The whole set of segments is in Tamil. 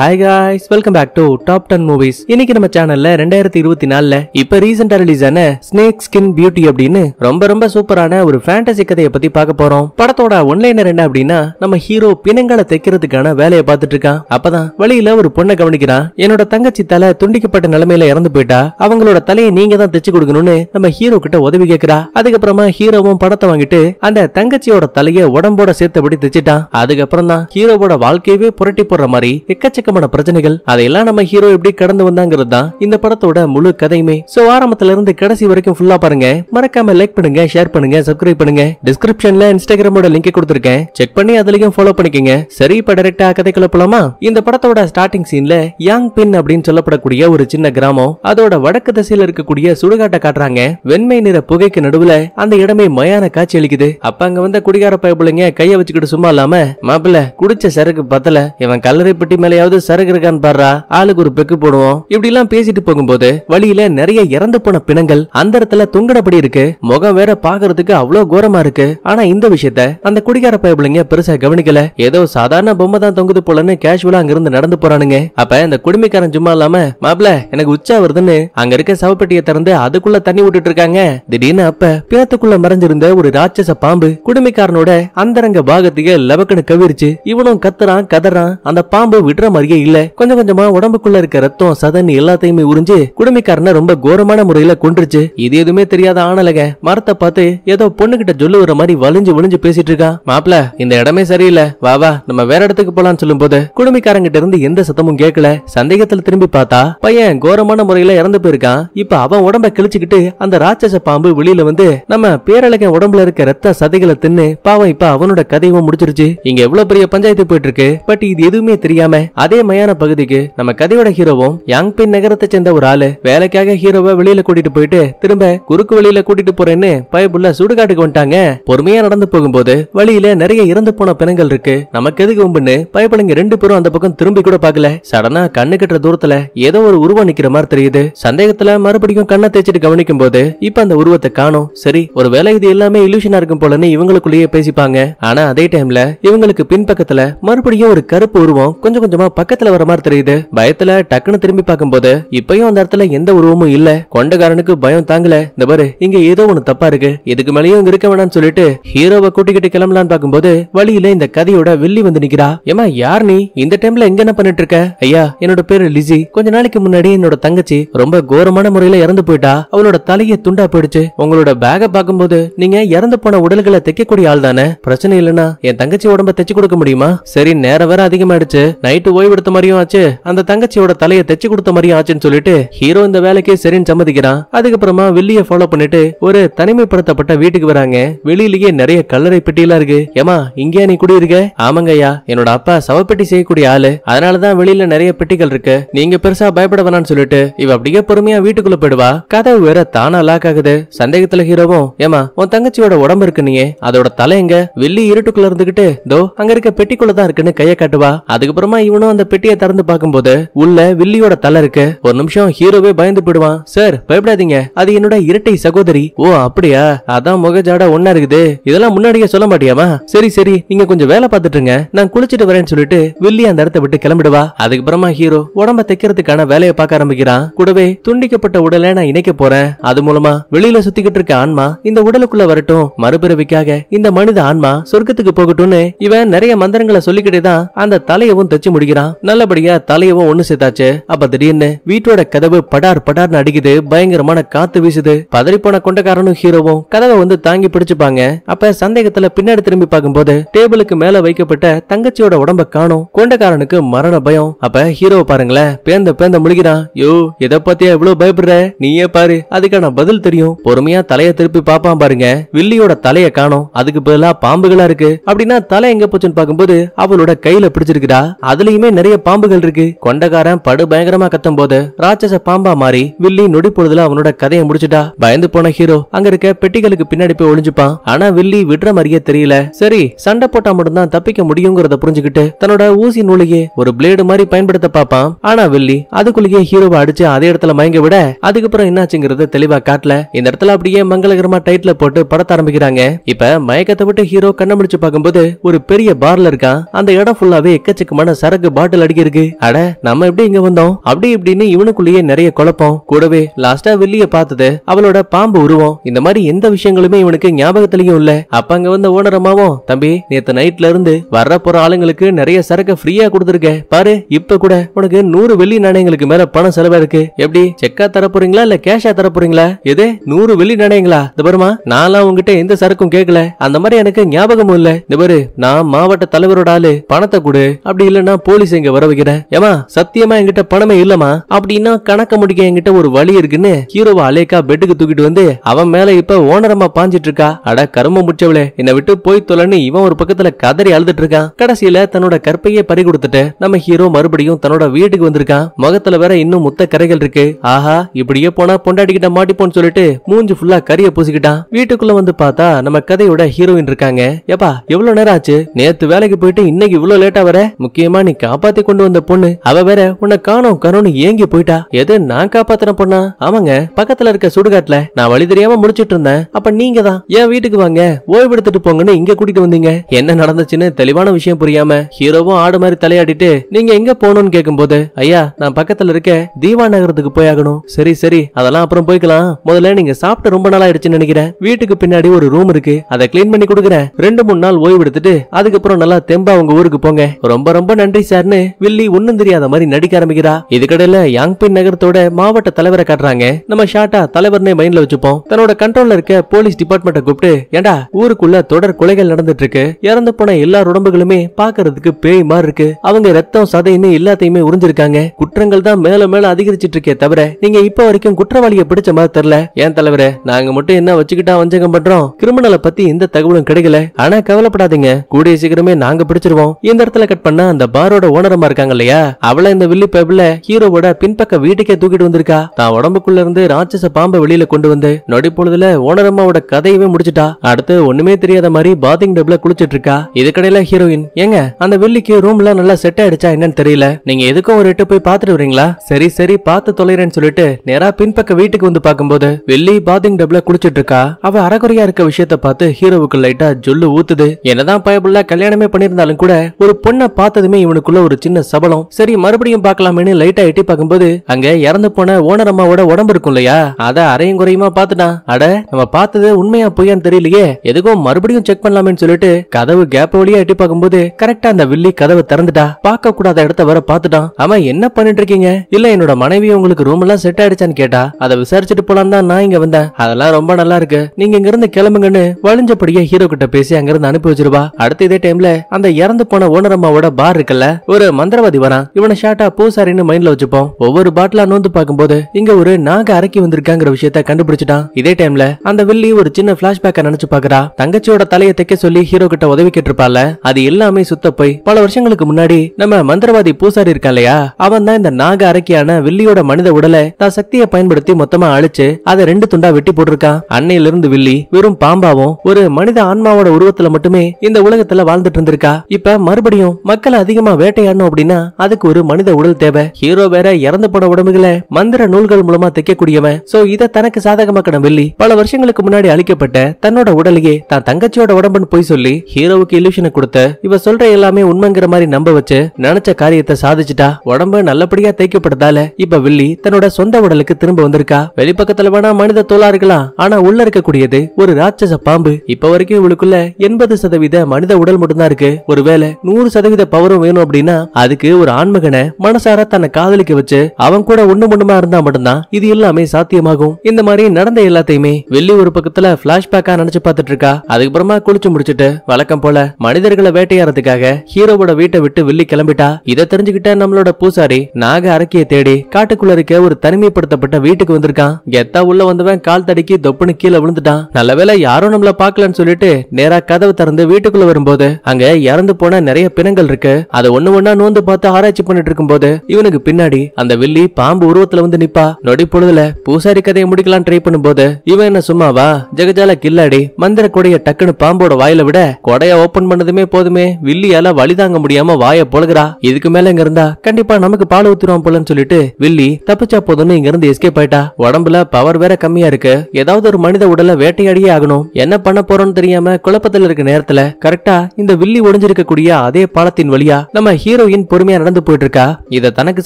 hi guys welcome back to top ten movies இன்னைக்கு நம்ம சேனல்ல ரெண்டாயிரத்தி இருபத்தி நாலுல இப்ப ரீசெண்டா ரிலீஸ் ஆன ஸ்னேக் ஸ்கின் பியூட்டி அப்படின்னு ரொம்ப ரொம்ப சூப்பரான ஒரு ஃபேண்டசி கதையை பத்தி பார்க்க போறோம் படத்தோட ஒன்லைனர் என்ன அப்படின்னா நம்ம ஹீரோ பிணங்களை தைக்கிறதுக்கான வேலையை பார்த்துட்டு இருக்கான் அப்பதான் வழியில ஒரு பொண்ணை கவனிக்கிறான் என்னோட தங்கச்சி தலை துண்டிக்கப்பட்ட நிலைமையில இறந்து போயிட்டா அவங்களோட தலையை நீங்க தான் தைச்சு கொடுக்கணும்னு நம்ம ஹீரோ கிட்ட உதவி கேட்கிறா அதுக்கப்புறமா ஹீரோவும் படத்தை வாங்கிட்டு அந்த தங்கச்சியோட தலையை உடம்போட சேர்த்தபடி தைச்சிட்டான் அதுக்கப்புறம் தான் ஹீரோவோட வாழ்க்கையவே புரட்டி போடுற மாதிரி எக்கச்சக்க பக்கமான பிரச்சனைகள் அதையெல்லாம் நம்ம ஹீரோ எப்படி கடந்து வந்தாங்கிறது தான் இந்த படத்தோட முழு கதையுமே சோ ஆரம்பத்துல இருந்து கடைசி வரைக்கும் ஃபுல்லா பாருங்க மறக்காம லைக் பண்ணுங்க ஷேர் பண்ணுங்க சப்ஸ்கிரைப் பண்ணுங்க டிஸ்கிரிப்ஷன்ல இன்ஸ்டாகிராமோட லிங்க் கொடுத்துருக்கேன் செக் பண்ணி அதுலயும் ஃபாலோ பண்ணிக்கங்க சரி இப்ப டைரக்டா கதைக்குள்ள போலாமா இந்த படத்தோட ஸ்டார்டிங் சீன்ல யாங் பின் அப்படின்னு சொல்லப்படக்கூடிய ஒரு சின்ன கிராமம் அதோட வடக்கு திசையில இருக்கக்கூடிய சுடுகாட்ட காட்டுறாங்க வெண்மை நிற புகைக்கு நடுவுல அந்த இடமே மயான காட்சி அளிக்குது அப்ப அங்க வந்த குடிகார பயப்பிள்ளைங்க கைய வச்சுக்கிட்டு சும்மா இல்லாம மாப்பிள்ள குடிச்ச சரக்கு பத்தல இவன் கல்லறை பெட்டி மேலயாவது சரகு பாடுறா ஆளுக்கு ஒரு பெக்கு போடுவோம் இப்படி எல்லாம் பேசிட்டு போகும்போது வழியில நிறைய இறந்து போன பிணங்கள் அந்த இடத்துல தொங்கடப்படி இருக்கு முகம் வேற பாக்குறதுக்கு அவ்வளவு கோரமா இருக்கு ஆனா இந்த விஷயத்த அந்த குடிகார பயபிள்ளைங்க பெருசா கவனிக்கல ஏதோ சாதாரண பொம்மை தான் தொங்குது போலன்னு கேஷுவலா அங்கிருந்து நடந்து போறானுங்க அப்ப இந்த குடிமைக்காரன் சும்மா இல்லாம மாப்ள எனக்கு உச்சா வருதுன்னு அங்க இருக்க சவப்பெட்டியை திறந்து அதுக்குள்ள தண்ணி விட்டுட்டு இருக்காங்க திடீர்னு அப்ப பிணத்துக்குள்ள மறைஞ்சிருந்த ஒரு ராட்சச பாம்பு குடுமிக்காரனோட அந்தரங்க பாகத்தையே லவக்கனு கவிரிச்சு இவனும் கத்துறான் கதறான் அந்த பாம்பு விடுற மாதிரியே இல்ல கொஞ்சம் கொஞ்சமா உடம்புக்குள்ள இருக்க ரத்தம் சதன் எல்லாத்தையுமே உறிஞ்சு குடுமைக்காரனை ரொம்ப கோரமான முறையில கொண்டுருச்சு இது எதுவுமே தெரியாத ஆனலக மரத்தை பார்த்து ஏதோ பொண்ணுகிட்ட சொல்லுகிற மாதிரி வலிஞ்சு ஒளிஞ்சு பேசிட்டு இருக்கா மாப்ள இந்த இடமே சரியில்லை வா வா நம்ம வேற இடத்துக்கு போலான்னு சொல்லும் போது குடும்பக்காரங்கிட்ட இருந்து எந்த சத்தமும் கேட்கல சந்தேகத்துல திரும்பி பார்த்தா பையன் கோரமான முறையில இறந்து போயிருக்கான் இப்ப அவன் உடம்ப கிழிச்சுக்கிட்டு அந்த ராட்சச பாம்பு வெளியில வந்து நம்ம பேரழகன் உடம்புல இருக்க ரத்த சதைகளை தின்னு பாவம் இப்ப அவனோட கதையும் முடிச்சிருச்சு இங்க எவ்வளவு பெரிய பஞ்சாயத்து போயிட்டு இருக்கு பட் இது எதுவுமே தெரியாம அதே மயான பகுதிக்கு நம்ம கதையோட ஹீரோவும் யாங் பின் நகரத்தை சேர்ந்த ஒரு ஆளு வேலைக்காக ஹீரோவை வெளியில கூட்டிட்டு போயிட்டு திரும்ப குறுக்கு வழியில கூட்டிட்டு போறேன்னு பயப்புள்ள சுடுகாட்டுக்கு வந்துட்டாங்க பொறுமையா நடந்து போகும்போது வழியில நிறைய இறந்து போன பிணங்கள் இருக்கு நமக்கு எதுக்கு உம்புன்னு பயப்படுங்க ரெண்டு பேரும் அந்த பக்கம் திரும்பி கூட பாக்கல சடனா கண்ணு கட்டுற தூரத்துல ஏதோ ஒரு உருவம் நிக்கிற மாதிரி தெரியுது சந்தேகத்துல மறுபடியும் கண்ணை தேய்ச்சிட்டு கவனிக்கும் போது இப்ப அந்த உருவத்தை காணும் சரி ஒரு வேலை இது எல்லாமே இலூஷனா இருக்கும் போலன்னு இவங்களுக்குள்ளேயே பேசிப்பாங்க ஆனா அதே டைம்ல இவங்களுக்கு பின்பக்கத்துல மறுபடியும் ஒரு கருப்பு உருவம் கொஞ்சம் கொஞ்சமா பக்கத்துல வர மாதிரி தெரியுது பயத்துல டக்குன்னு திரும்பி பார்க்கும்போது இப்பயும் அந்த இடத்துல எந்த உருவமும் இல்ல கொண்டகாரனுக்கு பயம் தாங்கல இந்த பாரு இங்க ஏதோ ஒண்ணு தப்பா இருக்கு இதுக்கு மேலயும் இருக்க வேணாம்னு சொல்லிட்டு ஹீரோவை கூட்டிக்கிட்டு கிளம்பலான்னு பாக்கும்போது வழியில இந்த கதையோட வெள்ளி வந்து நிக்கிறா ஏமா யார் நீ இந்த டைம்ல எங்க என்ன பண்ணிட்டு இருக்க ஐயா என்னோட பேரு லிஜி கொஞ்ச நாளைக்கு முன்னாடி என்னோட தங்கச்சி ரொம்ப கோரமான முறையில இறந்து போயிட்டா அவளோட தலைய துண்டா போயிடுச்சு உங்களோட பேக பாக்கும்போது நீங்க இறந்து போன உடல்களை தைக்கக்கூடிய ஆள் தானே பிரச்சனை இல்லைன்னா என் தங்கச்சி உடம்ப தைச்சு கொடுக்க முடியுமா சரி நேரம் வேற அதிகமாயிடுச்சு நைட்டு ஓய்வு முடிவெடுத்த மாதிரியும் ஆச்சு அந்த தங்கச்சியோட தலையை தைச்சு கொடுத்த மாதிரியும் ஆச்சுன்னு சொல்லிட்டு ஹீரோ இந்த வேலைக்கே சரின்னு சம்மதிக்கிறான் அதுக்கப்புறமா வில்லிய ஃபாலோ பண்ணிட்டு ஒரு தனிமைப்படுத்தப்பட்ட வீட்டுக்கு வராங்க வெளியிலேயே நிறைய கல்லறை பெட்டியெல்லாம் இருக்கு ஏமா இங்கேயா நீ குடியிருக்க ஆமாங்க ஐயா என்னோட அப்பா சவப்பெட்டி செய்யக்கூடிய ஆளு அதனாலதான் வெளியில நிறைய பெட்டிகள் இருக்கு நீங்க பெருசா பயப்பட வேணாம்னு சொல்லிட்டு இவ அப்படியே பொறுமையா வீட்டுக்குள்ள போயிடுவா கதவு வேற தானா லாக் ஆகுது சந்தேகத்துல ஹீரோவும் ஏமா உன் தங்கச்சியோட உடம்பு இருக்கு நீ அதோட தலை எங்க வெள்ளி இருட்டுக்குள்ள இருந்துகிட்டு தோ அங்க இருக்க பெட்டிக்குள்ள இருக்குன்னு கைய காட்டுவா அதுக்கப்புறமா இவனும் அந்த அந்த பெட்டியை திறந்து பார்க்கும்போது உள்ள வில்லியோட தலை இருக்கு ஒரு நிமிஷம் ஹீரோவே பயந்து போயிடுவான் சார் பயப்படாதீங்க அது என்னோட இரட்டை சகோதரி ஓ அப்படியா அதான் முகஜாட ஒன்னா இருக்குது இதெல்லாம் முன்னாடியே சொல்ல மாட்டியாமா சரி சரி நீங்க கொஞ்சம் வேலை பார்த்துட்டு நான் குளிச்சிட்டு வரேன்னு சொல்லிட்டு வில்லி அந்த இடத்த விட்டு கிளம்பிடுவா அதுக்கப்புறமா ஹீரோ உடம்ப தைக்கிறதுக்கான வேலையை பார்க்க ஆரம்பிக்கிறான் கூடவே துண்டிக்கப்பட்ட உடலை நான் இணைக்க போறேன் அது மூலமா வெளியில சுத்திக்கிட்டு இருக்க ஆன்மா இந்த உடலுக்குள்ள வரட்டும் மறுபிறவிக்காக இந்த மனித ஆன்மா சொர்க்கத்துக்கு போகட்டும்னு இவன் நிறைய மந்திரங்களை சொல்லிக்கிட்டே தான் அந்த தலையவும் தச்சு முடிக்கிறான் நல்லபடியா தலையவும் ஒன்னு சேர்த்தாச்சு அப்ப திடீர்னு வீட்டோட கதவு படார் படார் அடிக்குது பயங்கரமான காத்து வீசுது பதறிப்போன கொண்டக்காரனும் ஹீரோவும் கதவை வந்து தாங்கி பிடிச்சுப்பாங்க அப்ப சந்தேகத்துல பின்னாடி திரும்பி பார்க்கும்போது டேபிளுக்கு மேல வைக்கப்பட்ட தங்கச்சியோட உடம்ப காணும் கொண்டக்காரனுக்கு மரண பயம் அப்ப ஹீரோ பாருங்களேன் பேந்த பேந்த முழுகிறான் யோ இதை பத்தியா இவ்வளவு பயப்படுற நீயே பாரு அதுக்கான பதில் தெரியும் பொறுமையா தலைய திருப்பி பாப்பான் பாருங்க வில்லியோட தலைய காணும் அதுக்கு பதிலா பாம்புகளா இருக்கு அப்படின்னா தலை எங்க போச்சுன்னு பாக்கும்போது அவளோட கையில பிடிச்சிருக்கா அதுலயுமே நிறைய பாம்புகள் இருக்கு கொண்டகாரன் படு பயங்கரமா கத்தும் போது ராட்சச பாம்பா மாறி வில்லி நொடி பொழுதுல அவனோட கதையை முடிச்சுட்டா பயந்து போன ஹீரோ அங்க இருக்க பெட்டிகளுக்கு பின்னாடி போய் ஒளிஞ்சுப்பான் ஆனா வில்லி விடுற மாதிரியே தெரியல சரி சண்டை போட்டா மட்டும்தான் தப்பிக்க முடியுங்கிறத புரிஞ்சுக்கிட்டு தன்னோட ஊசி நூலையே ஒரு பிளேடு மாதிரி பயன்படுத்த பாப்பான் ஆனா வில்லி அதுக்குள்ளேயே ஹீரோவை அடிச்சு அதே இடத்துல மயங்க விட அதுக்கப்புறம் என்னாச்சுங்கிறத தெளிவா காட்டல இந்த இடத்துல அப்படியே மங்களகரமா டைட்டில் போட்டு படத்த ஆரம்பிக்கிறாங்க இப்ப மயக்கத்தை விட்டு ஹீரோ கண்ண முடிச்சு பார்க்கும்போது ஒரு பெரிய பார்ல இருக்கான் அந்த இடம் ஃபுல்லாவே எக்கச்சக்கமான சரக்கு பாட்டில் பாட்டில் அடிக்கிறதுக்கு அட நம்ம எப்படி இங்க வந்தோம் அப்படி இப்படின்னு இவனுக்குள்ளேயே நிறைய குழப்பம் கூடவே லாஸ்டா வெள்ளிய பார்த்தது அவளோட பாம்பு உருவம் இந்த மாதிரி எந்த விஷயங்களுமே இவனுக்கு ஞாபகத்திலையும் இல்ல அப்ப அங்க வந்த ஓனரமாவும் தம்பி நேத்து நைட்ல இருந்து வர்ற போற ஆளுங்களுக்கு நிறைய சரக்கு ஃப்ரீயா கொடுத்துருக்க பாரு இப்ப கூட உனக்கு நூறு வெள்ளி நாணயங்களுக்கு மேல பணம் செலவா இருக்கு எப்படி செக்கா தர போறீங்களா இல்ல கேஷா தர போறீங்களா எது நூறு வெள்ளி நாணயங்களா இந்த பாருமா நான்லாம் உங்ககிட்ட எந்த சரக்கும் கேட்கல அந்த மாதிரி எனக்கு ஞாபகமும் இல்ல இந்த பாரு நான் மாவட்ட தலைவரோட ஆளு பணத்தை கொடு அப்படி இல்லன்னா போலீஸ் போலீஸ் இங்க வர வைக்கிறேன் ஏமா சத்தியமா என்கிட்ட பணமே இல்லமா அப்படின்னா கணக்க முடிக்க என்கிட்ட ஒரு வழி இருக்குன்னு ஹீரோவா அலேக்கா பெட்டுக்கு தூக்கிட்டு வந்து அவன் மேல இப்ப ஓனரமா பாஞ்சிட்டு இருக்கா அட கரும முடிச்சவளே என்னை விட்டு போய் தொலைன்னு இவன் ஒரு பக்கத்துல கதறி அழுதுட்டு இருக்கான் கடைசியில தன்னோட கற்பையே பறி கொடுத்துட்டு நம்ம ஹீரோ மறுபடியும் தன்னோட வீட்டுக்கு வந்திருக்கான் முகத்துல வேற இன்னும் முத்த கரைகள் இருக்கு ஆஹா இப்படியே போனா பொண்டாடிக்கிட்ட மாட்டிப்போன்னு சொல்லிட்டு மூஞ்சு ஃபுல்லா கறிய பூசிக்கிட்டான் வீட்டுக்குள்ள வந்து பார்த்தா நம்ம கதையோட ஹீரோயின் இருக்காங்க ஏப்பா எவ்வளவு நேரம் ஆச்சு நேத்து வேலைக்கு போயிட்டு இன்னைக்கு இவ்வளவு லேட்டா வர முக்கியமா நீ காப்ப காப்பாத்தி கொண்டு வந்த பொண்ணு அவ வேற உன்னை காணும் கனோன்னு ஏங்கி போயிட்டா எது நான் காப்பாத்தின பொண்ணா ஆமாங்க பக்கத்துல இருக்க சுடுகாட்டுல நான் வழி தெரியாம முடிச்சிட்டு இருந்தேன் அப்ப நீங்க தான் என் வீட்டுக்கு வாங்க ஓய்வு எடுத்துட்டு போங்கன்னு இங்க கூட்டிட்டு வந்தீங்க என்ன நடந்துச்சுன்னு தெளிவான விஷயம் புரியாம ஹீரோவும் ஆடு மாதிரி தலையாடிட்டு நீங்க எங்க போகணும்னு கேக்கும்போது ஐயா நான் பக்கத்துல இருக்க தீவா நகரத்துக்கு போயாகணும் சரி சரி அதெல்லாம் அப்புறம் போய்க்கலாம் முதல்ல நீங்க சாப்பிட்டு ரொம்ப நாளா ஆயிடுச்சுன்னு நினைக்கிறேன் வீட்டுக்கு பின்னாடி ஒரு ரூம் இருக்கு அதை கிளீன் பண்ணி கொடுக்குறேன் ரெண்டு மூணு நாள் ஓய்வு எடுத்துட்டு அதுக்கப்புறம் நல்லா தெம்பா உங்க ஊருக்கு போங்க ரொம்ப ரொம்ப நன்றி சார் உடனே வில்லி ஒன்னும் தெரியாத மாதிரி நடிக்க ஆரம்பிக்கிறா இதுக்கடையில யாங்பின் நகரத்தோட மாவட்ட தலைவரை காட்டுறாங்க நம்ம ஷார்ட்டா தலைவர்னே மைண்ட்ல வச்சுப்போம் தன்னோட கண்ட்ரோல்ல இருக்க போலீஸ் டிபார்ட்மெண்ட்டை கூப்பிட்டு ஏண்டா ஊருக்குள்ள தொடர் கொலைகள் நடந்துட்டு இருக்கு இறந்து போன எல்லா உடம்புகளுமே பாக்குறதுக்கு பேய் மாதிரி இருக்கு அவங்க ரத்தம் சதைன்னு எல்லாத்தையுமே உறிஞ்சிருக்காங்க குற்றங்கள் தான் மேல மேல அதிகரிச்சிட்டு இருக்கே தவிர நீங்க இப்ப வரைக்கும் குற்றவாளியை பிடிச்ச மாதிரி தெரியல ஏன் தலைவரே நாங்க மட்டும் என்ன வச்சுக்கிட்டா வஞ்சகம் பண்றோம் கிரிமினலை பத்தி எந்த தகவலும் கிடைக்கல ஆனா கவலைப்படாதீங்க கூடிய சீக்கிரமே நாங்க பிடிச்சிருவோம் இந்த இடத்துல கட் பண்ண அந்த பாரோட ஓனரமா இருக்காங்க இல்லையா அவளை இந்த வில்லி பேப்ல ஹீரோவோட பின்பக்க வீட்டுக்கே தூக்கிட்டு வந்திருக்கா தான் உடம்புக்குள்ள இருந்து ராட்சச பாம்ப வெளியில கொண்டு வந்து நொடி பொழுதுல ஓனரம்மாவோட கதையவே முடிச்சிட்டா அடுத்து ஒண்ணுமே தெரியாத மாதிரி பாத்திங் டப்ல குளிச்சிட்டு இருக்கா இதுக்கடையில ஹீரோயின் ஏங்க அந்த வில்லிக்கு ரூம்ல நல்லா செட் ஆயிடுச்சா என்னன்னு தெரியல நீங்க எதுக்கும் ஒரு எட்டு போய் பாத்துட்டு வரீங்களா சரி சரி பார்த்து தொலைறேன்னு சொல்லிட்டு நேரா பின்பக்க வீட்டுக்கு வந்து பாக்கும்போது வெள்ளி பாத்திங் டப்ல குளிச்சிட்டு இருக்கா அவ அறகுறையா இருக்க விஷயத்த பார்த்து ஹீரோவுக்கு லைட்டா ஜொல்லு ஊத்துது என்னதான் பயபுள்ள கல்யாணமே பண்ணிருந்தாலும் கூட ஒரு பொண்ணை பார்த்ததுமே இவனுக்குள்ள ஒரு சின்ன சபலம் சரி மறுபடியும் பாக்கலாமேனு லைட்டா எட்டி பாக்கும்போது அங்க இறந்து போன ஓனர் அம்மாவோட உடம்பு இருக்கும் இல்லையா அத அரையும் குறையுமா பாத்துட்டான் அட நம்ம பார்த்தது உண்மையா பொய்யான்னு தெரியலையே எதுக்கும் மறுபடியும் செக் பண்ணலாமே சொல்லிட்டு கதவு கேப் வழியா எட்டி பாக்கும்போது கரெக்டா அந்த வில்லி கதவை திறந்துட்டா பார்க்க கூடாத இடத்த வர பாத்துட்டான் அவன் என்ன பண்ணிட்டு இருக்கீங்க இல்ல என்னோட மனைவி உங்களுக்கு ரூம் எல்லாம் செட் ஆயிடுச்சான்னு கேட்டா அதை விசாரிச்சுட்டு போலாம் தான் நான் இங்க வந்தேன் அதெல்லாம் ரொம்ப நல்லா இருக்கு நீங்க இங்க இருந்து கிளம்புங்கன்னு வழிஞ்சபடியே ஹீரோ கிட்ட பேசி அங்க இருந்து அனுப்பி வச்சிருவா அடுத்த இதே டைம்ல அந்த இறந்து போன ஓனர் அம்மாவோட பார் இருக்குல்ல ஒரு மந்திரவாதி வரா இவனை ஷார்ட்டா பூசாரின்னு மைண்ட்ல வச்சுப்போம் ஒவ்வொரு பாட்டிலா நோந்து பாக்கும்போது இங்க ஒரு நாக அரக்கி வந்திருக்காங்கிற விஷயத்த கண்டுபிடிச்சிட்டான் இதே டைம்ல அந்த வில்லி ஒரு சின்ன பிளாஷ்பேக்க நினைச்சு பாக்குறா தங்கச்சியோட தலையை தைக்க சொல்லி ஹீரோ கிட்ட உதவி கேட்டிருப்பால அது எல்லாமே சுத்த போய் பல வருஷங்களுக்கு முன்னாடி நம்ம மந்திரவாதி பூசாரி இருக்கான் இல்லையா அவன் தான் இந்த நாக அரக்கியான வில்லியோட மனித உடலை தான் சக்தியை பயன்படுத்தி மொத்தமா அழிச்சு அதை ரெண்டு துண்டா வெட்டி போட்டிருக்கான் அன்னையில இருந்து வில்லி வெறும் பாம்பாவும் ஒரு மனித ஆன்மாவோட உருவத்துல மட்டுமே இந்த உலகத்துல வாழ்ந்துட்டு இருந்திருக்கா இப்ப மறுபடியும் மக்கள் அதிகமா வேட்டையாட விளையாடணும் அப்படின்னா அதுக்கு ஒரு மனித உடல் தேவை ஹீரோ வேற இறந்து போன உடம்புகளை மந்திர நூல்கள் மூலமா தைக்கக்கூடியவன் சோ இத தனக்கு சாதகமா வெள்ளி பல வருஷங்களுக்கு முன்னாடி அழிக்கப்பட்ட தன்னோட உடலையே தான் தங்கச்சியோட உடம்புன்னு போய் சொல்லி ஹீரோவுக்கு இலூஷனை கொடுத்த இவ சொல்ற எல்லாமே உண்மைங்கிற மாதிரி நம்ப வச்சு நினைச்ச காரியத்தை சாதிச்சுட்டா உடம்பு நல்லபடியா தைக்கப்பட்டதால இப்ப வில்லி தன்னோட சொந்த உடலுக்கு திரும்ப வந்திருக்கா வெளிப்பக்கத்துல வேணா மனித தோலா இருக்கலாம் ஆனா உள்ள இருக்கக்கூடியது ஒரு ராட்சச பாம்பு இப்ப வரைக்கும் இவளுக்குள்ள எண்பது சதவீத மனித உடல் மட்டும்தான் இருக்கு ஒருவேளை நூறு சதவீத பவரும் வேணும் அப்படின்னா அதுக்கு ஒரு ஆண்மகனை மனசார தன்னை காதலிக்க வச்சு அவன் கூட ஒண்ணு ஒண்ணுமா இருந்தா மட்டும்தான் இது எல்லாமே சாத்தியமாகும் இந்த மாதிரி நடந்த எல்லாத்தையுமே வெள்ளி ஒரு பக்கத்துல பிளாஷ்பேக்கா நினைச்சு பார்த்துட்டு இருக்கா அதுக்கப்புறமா குளிச்சு முடிச்சிட்டு வழக்கம் போல மனிதர்களை வேட்டையாடுறதுக்காக ஹீரோவோட வீட்டை விட்டு வெள்ளி கிளம்பிட்டா இதை தெரிஞ்சுக்கிட்ட நம்மளோட பூசாரி நாக அரக்கிய தேடி காட்டுக்குள்ள இருக்க ஒரு தனிமைப்படுத்தப்பட்ட வீட்டுக்கு வந்திருக்கான் எத்தா உள்ள வந்தவன் கால் தடுக்கி தொப்புன்னு கீழே விழுந்துட்டான் நல்லவேளை யாரும் நம்மள பாக்கலன்னு சொல்லிட்டு நேரா கதவு திறந்து வீட்டுக்குள்ள வரும்போது அங்க இறந்து போன நிறைய பிணங்கள் இருக்கு அதை ஒண்ணு ஒன்னா நோந்து பார்த்து ஆராய்ச்சி பண்ணிட்டு இருக்கும்போது இவனுக்கு பின்னாடி அந்த வில்லி பாம்பு உருவத்துல வந்து நிப்பா நொடி பொழுதுல பூசாரி கதையை முடிக்கலாம் ட்ரை பண்ணும்போது இவன் என்ன சும்மாவா ஜெகஜால கில்லாடி மந்திர கொடைய டக்குன்னு பாம்போட வாயில விட கொடைய ஓபன் பண்ணதுமே போதுமே வில்லியால வழி தாங்க முடியாம வாய பொழுகிறா இதுக்கு மேல இங்க இருந்தா கண்டிப்பா நமக்கு பால் ஊத்துருவான் போலன்னு சொல்லிட்டு வில்லி தப்பிச்சா போதும்னு இங்க இருந்து எஸ்கேப் ஆயிட்டா உடம்புல பவர் வேற கம்மியா இருக்கு ஏதாவது ஒரு மனித உடலை வேட்டையாடியே ஆகணும் என்ன பண்ண போறோம்னு தெரியாம குழப்பத்தில் இருக்க நேரத்துல கரெக்டா இந்த வில்லி ஒடிஞ்சிருக்க கூடிய அதே பாலத்தின் வழியா நம்ம ஹீரோயின் பொறுமையா நடந்து போயிட்டு இருக்கா இத தனக்கு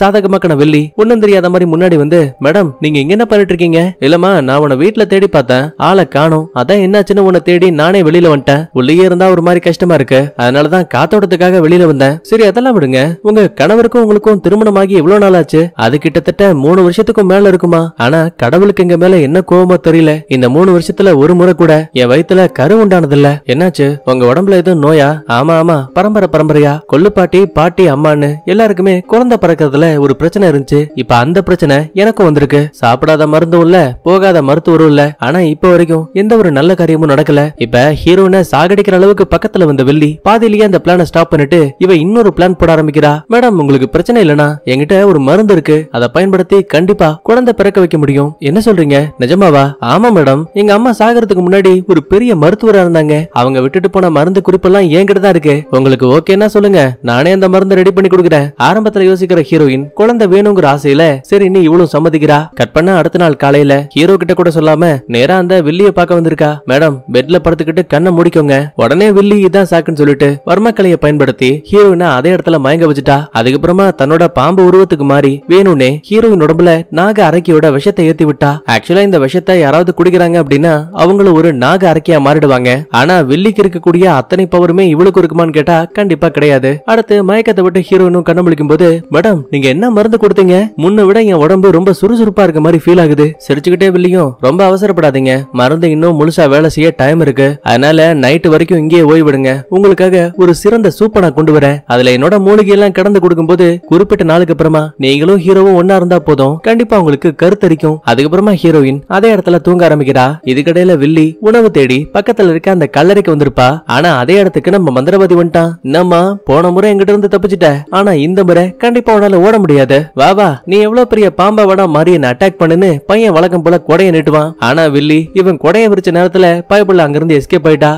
சாதகமாக்கான வெள்ளி ஒன்னும் தெரியாத மாதிரி முன்னாடி வந்து மேடம் நீங்க இங்க என்ன பண்ணிட்டு இருக்கீங்க இல்லமா நான் உன வீட்டுல தேடி பார்த்தேன் ஆளை காணும் அதான் என்னாச்சுன்னு உன்னை தேடி நானே வெளியில வந்துட்டேன் உள்ளேயே இருந்தா ஒரு மாதிரி கஷ்டமா இருக்கு அதனாலதான் காத்தோட்டத்துக்காக வெளியில வந்தேன் சரி அதெல்லாம் விடுங்க உங்க கணவருக்கும் உங்களுக்கும் திருமணமாகி எவ்வளவு நாள் ஆச்சு அது கிட்டத்தட்ட மூணு வருஷத்துக்கும் மேல இருக்குமா ஆனா கடவுளுக்கு எங்க மேல என்ன கோபமா தெரியல இந்த மூணு வருஷத்துல ஒரு முறை கூட என் வயிற்றுல கரு உண்டானது இல்ல என்னாச்சு உங்க உடம்புல எதுவும் நோயா ஆமா ஆமா பரம்பரை பரம்பரையா கொல்லுப்பாட்டி பாட்டி பாட்டி அம்மான்னு எல்லாருக்குமே குழந்தை பறக்கிறதுல ஒரு பிரச்சனை இருந்துச்சு இப்ப அந்த பிரச்சனை எனக்கும் வந்திருக்கு சாப்பிடாத மருந்தும் இல்ல போகாத மருத்துவரும் இல்ல ஆனா இப்ப வரைக்கும் எந்த ஒரு நல்ல காரியமும் நடக்கல இப்ப ஹீரோனை சாகடிக்கிற அளவுக்கு பக்கத்துல வந்த வெள்ளி பாதியிலேயே அந்த பிளான ஸ்டாப் பண்ணிட்டு இவ இன்னொரு பிளான் போட ஆரம்பிக்கிறா மேடம் உங்களுக்கு பிரச்சனை இல்லனா என்கிட்ட ஒரு மருந்து இருக்கு அதை பயன்படுத்தி கண்டிப்பா குழந்தை பிறக்க வைக்க முடியும் என்ன சொல்றீங்க நிஜமாவா ஆமா மேடம் எங்க அம்மா சாகிறதுக்கு முன்னாடி ஒரு பெரிய மருத்துவரா இருந்தாங்க அவங்க விட்டுட்டு போன மருந்து குறிப்பெல்லாம் என்கிட்ட தான் இருக்கு உங்களுக்கு ஓகேன்னா சொல்லுங்க நானே அந்த மருந்து மருந்து ரெடி பண்ணி கொடுக்குறேன் ஆரம்பத்துல யோசிக்கிற ஹீரோயின் குழந்தை வேணுங்கிற ஆசையில சரி நீ இவ்வளவு சம்மதிக்கிறா கட் பண்ண அடுத்த நாள் காலையில ஹீரோ கிட்ட கூட சொல்லாம நேரா அந்த வில்லிய பாக்க வந்திருக்கா மேடம் பெட்ல படுத்துக்கிட்டு கண்ணை முடிக்கோங்க உடனே வில்லி இதான் சாக்குன்னு சொல்லிட்டு வர்மக்கலையை பயன்படுத்தி ஹீரோயின அதே இடத்துல மயங்க வச்சுட்டா அதுக்கப்புறமா தன்னோட பாம்பு உருவத்துக்கு மாறி வேணும்னே ஹீரோயின் உடம்புல நாக அரைக்கியோட விஷத்தை ஏத்தி விட்டா ஆக்சுவலா இந்த விஷத்தை யாராவது குடிக்கிறாங்க அப்படின்னா அவங்கள ஒரு நாக அரைக்கியா மாறிடுவாங்க ஆனா வில்லிக்கு இருக்கக்கூடிய அத்தனை பவருமே இவளுக்கு இருக்குமான்னு கேட்டா கண்டிப்பா கிடையாது அடுத்து மயக்க விஷயத்தை விட்டு ஹீரோயினும் கண்ணமளிக்கும் போது மேடம் நீங்க என்ன மருந்து கொடுத்தீங்க முன்ன விட என் உடம்பு ரொம்ப சுறுசுறுப்பா இருக்க மாதிரி ஃபீல் ஆகுது சிரிச்சுக்கிட்டே வில்லியும் ரொம்ப அவசரப்படாதீங்க மருந்து இன்னும் முழுசா வேலை செய்ய டைம் இருக்கு அதனால நைட்டு வரைக்கும் இங்கேயே ஓய்விடுங்க உங்களுக்காக ஒரு சிறந்த சூப்பை நான் கொண்டு வரேன் அதுல என்னோட மூலிகையெல்லாம் கடந்து கொடுக்கும் போது குறிப்பிட்ட நாளுக்கு அப்புறமா நீங்களும் ஹீரோவும் ஒன்னா இருந்தா போதும் கண்டிப்பா உங்களுக்கு கருத்தரிக்கும் அதுக்கப்புறமா ஹீரோயின் அதே இடத்துல தூங்க ஆரம்பிக்கிறா இதுக்கடையில வில்லி உணவு தேடி பக்கத்துல இருக்க அந்த கல்லறைக்கு வந்திருப்பா ஆனா அதே இடத்துக்கு நம்ம மந்திரவாதி வந்துட்டான் நம்ம போன முறை எங்கிட்ட இருந்து தப்பிச்சிட்ட ஆனா இந்த முறை கண்டிப்பா ஓட முடியாது வா வா நீ எவ்வளவு பெரிய பாம்பா வேணா அட்டாக் பண்ணுன்னு பையன் வழக்கம் போல கொடைய நிட்டுவான் ஆனா வில்லி இவன் கொடைய நேரத்துல பயப்புள்ள அங்கிருந்து எஸ்கேப் ஆயிட்டா